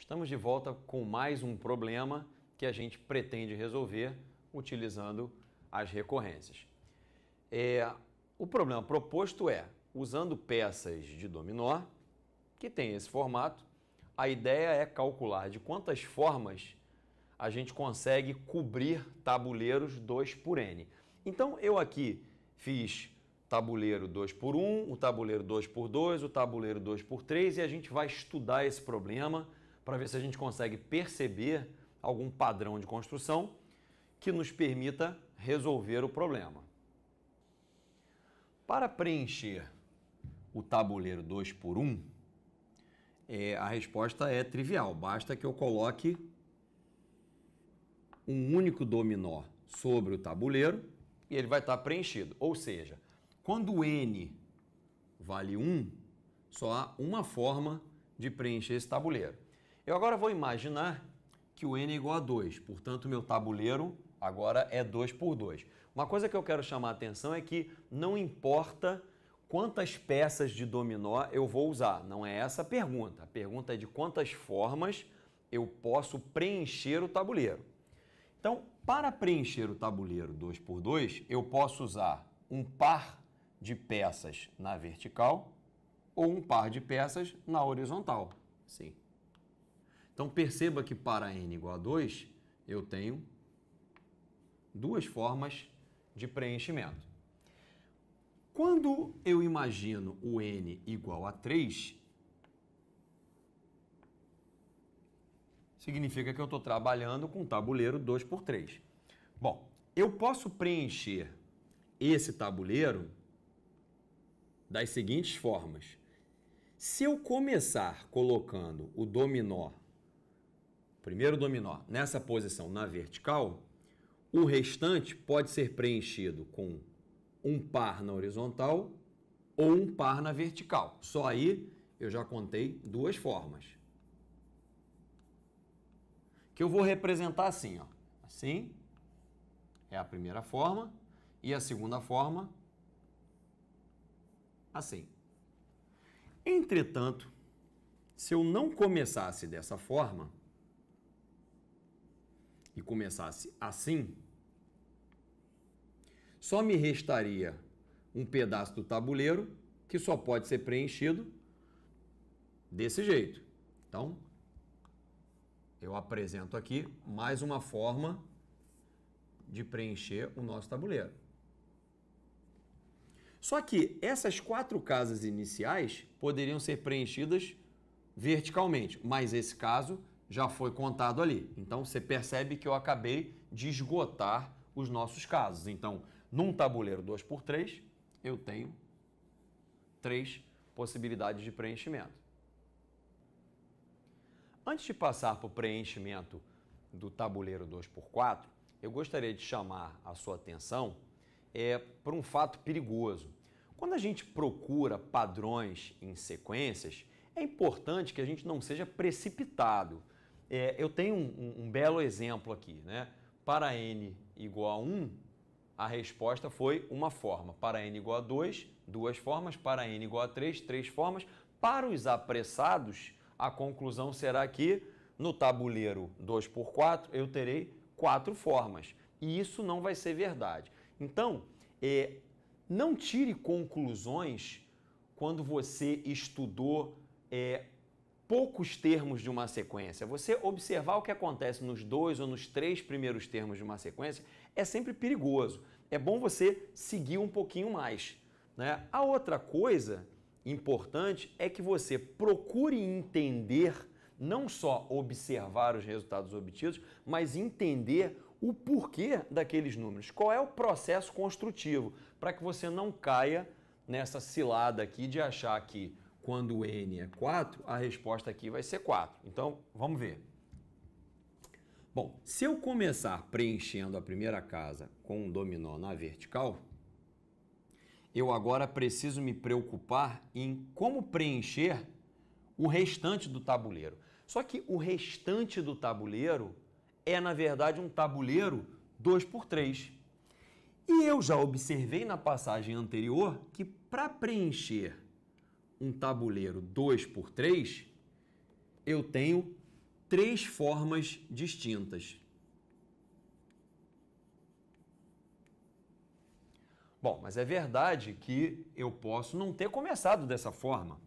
Estamos de volta com mais um problema que a gente pretende resolver utilizando as recorrências. É, o problema proposto é, usando peças de dominó, que tem esse formato, a ideia é calcular de quantas formas a gente consegue cobrir tabuleiros 2 por n. Então eu aqui fiz tabuleiro 2 por 1, o tabuleiro 2 por 2, o tabuleiro 2 por 3 e a gente vai estudar esse problema para ver se a gente consegue perceber algum padrão de construção que nos permita resolver o problema. Para preencher o tabuleiro 2 por 1, um, é, a resposta é trivial. Basta que eu coloque um único dominó sobre o tabuleiro e ele vai estar tá preenchido. Ou seja, quando n vale 1, só há uma forma de preencher esse tabuleiro. Eu agora vou imaginar que o n é igual a 2, portanto, meu tabuleiro agora é 2 por 2. Uma coisa que eu quero chamar a atenção é que não importa quantas peças de dominó eu vou usar, não é essa a pergunta. A pergunta é de quantas formas eu posso preencher o tabuleiro. Então, para preencher o tabuleiro 2 por 2, eu posso usar um par de peças na vertical ou um par de peças na horizontal. Sim. Então perceba que para n igual a 2, eu tenho duas formas de preenchimento. Quando eu imagino o n igual a 3, significa que eu estou trabalhando com um tabuleiro 2 por 3. Bom, eu posso preencher esse tabuleiro das seguintes formas. Se eu começar colocando o dominó primeiro dominó, nessa posição na vertical, o restante pode ser preenchido com um par na horizontal ou um par na vertical. Só aí eu já contei duas formas. Que eu vou representar assim, ó. Assim é a primeira forma e a segunda forma assim. Entretanto, se eu não começasse dessa forma, e começasse assim, só me restaria um pedaço do tabuleiro que só pode ser preenchido desse jeito. Então, eu apresento aqui mais uma forma de preencher o nosso tabuleiro. Só que essas quatro casas iniciais poderiam ser preenchidas verticalmente, mas esse caso já foi contado ali. Então você percebe que eu acabei de esgotar os nossos casos. Então, num tabuleiro 2x3, eu tenho três possibilidades de preenchimento. Antes de passar para o preenchimento do tabuleiro 2x4, eu gostaria de chamar a sua atenção é, para um fato perigoso. Quando a gente procura padrões em sequências, é importante que a gente não seja precipitado. É, eu tenho um, um, um, belo exemplo aqui. Né? Para n igual a 1, a resposta foi uma forma. Para n igual a 2, duas formas. Para n igual a 3, três formas. Para os apressados, a conclusão será que no tabuleiro 2 por 4 eu terei quatro formas. E isso não vai ser verdade. Então, é, não tire conclusões quando você estudou é, poucos termos de uma sequência, você observar o que acontece nos dois ou nos três primeiros termos de uma sequência é sempre perigoso. É bom você seguir um pouquinho mais. Né? A outra coisa importante é que você procure entender, não só observar os resultados obtidos, mas entender o porquê daqueles números. Qual é o processo construtivo para que você não caia nessa cilada aqui de achar que quando N é 4, a resposta aqui vai ser 4. Então, vamos ver. Bom, se eu começar preenchendo a primeira casa com um dominó na vertical, eu agora preciso me preocupar em como preencher o restante do tabuleiro. Só que o restante do tabuleiro é, na verdade, um tabuleiro 2 por 3. E eu já observei na passagem anterior que para preencher um tabuleiro 2 por 3, eu tenho três formas distintas. Bom, mas é verdade que eu posso não ter começado dessa forma.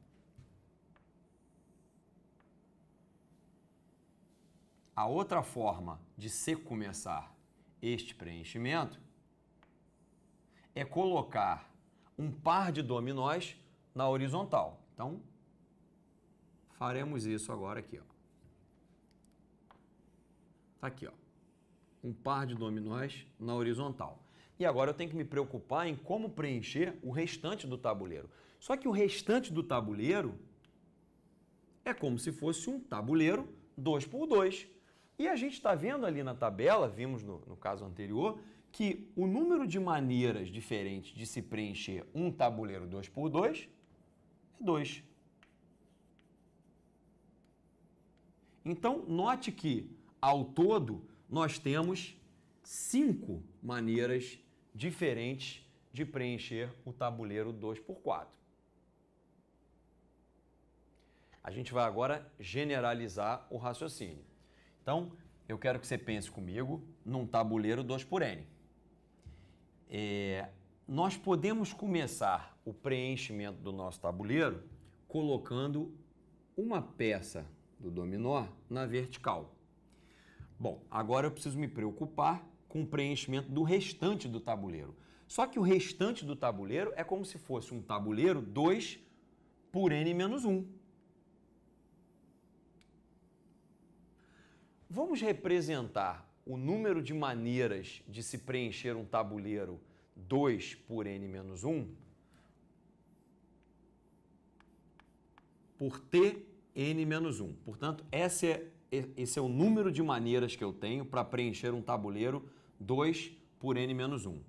A outra forma de se começar este preenchimento é colocar um par de dominós na horizontal. Então, faremos isso agora aqui, ó. Tá aqui, ó. Um par de dominóis na horizontal. E agora eu tenho que me preocupar em como preencher o restante do tabuleiro. Só que o restante do tabuleiro é como se fosse um tabuleiro 2 por 2. E a gente está vendo ali na tabela, vimos no, no, caso anterior, que o número de maneiras diferentes de se preencher um tabuleiro 2 por 2 é 2. Então, note que, ao todo, nós temos cinco maneiras diferentes de preencher o tabuleiro 2x4. A gente vai agora generalizar o raciocínio. Então, eu quero que você pense comigo num tabuleiro 2 por n. É, nós podemos começar o preenchimento do nosso tabuleiro colocando uma peça do dominó na vertical. Bom, agora eu preciso me preocupar com o preenchimento do restante do tabuleiro. Só que o restante do tabuleiro é como se fosse um tabuleiro 2 por n-1. menos Vamos representar o número de maneiras de se preencher um tabuleiro 2 por n menos 1 por t n menos 1. Portanto, esse é, esse é o número de maneiras que eu tenho para preencher um tabuleiro 2 por n menos 1.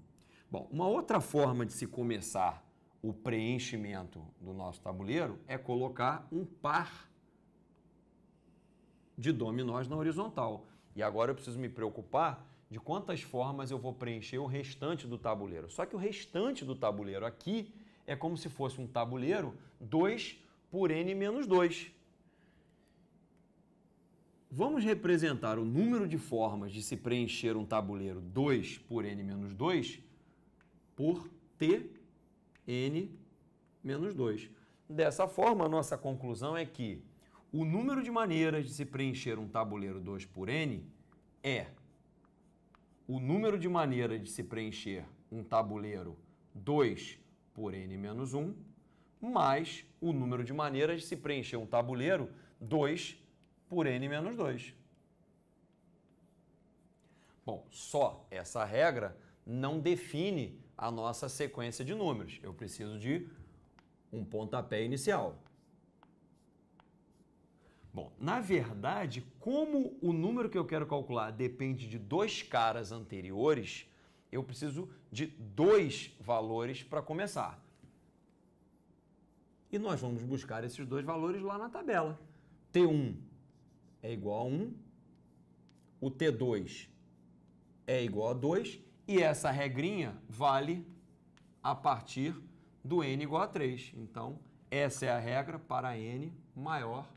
Bom, uma outra forma de se começar o preenchimento do nosso tabuleiro é colocar um par de dominós na horizontal. E agora eu preciso me preocupar de quantas formas eu vou preencher o restante do tabuleiro. Só que o restante do tabuleiro aqui é como se fosse um tabuleiro 2 por n menos 2. Vamos representar o número de formas de se preencher um tabuleiro 2 por n menos 2 por t n menos 2. Dessa forma, a nossa conclusão é que o número de maneiras de se preencher um tabuleiro 2 por n é o número de maneiras de se preencher um tabuleiro 2 por n menos 1, mais o número de maneiras de se preencher um tabuleiro 2 por n menos 2. Bom, só essa regra não define a nossa sequência de números. Eu preciso de um pontapé inicial. Bom, na verdade, como o número que eu quero calcular depende de dois caras anteriores, eu preciso de dois valores para começar. E nós vamos buscar esses dois valores lá na tabela. T1 é igual a 1, o T2 é igual a 2 e essa regrinha vale a partir do n igual a 3. Então, essa é a regra para n maior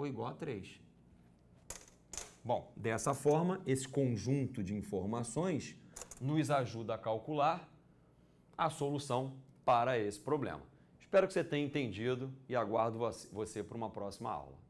ou igual a 3. Bom, dessa forma, esse conjunto de informações nos ajuda a calcular a solução para esse problema. Espero que você tenha entendido e aguardo você para uma próxima aula.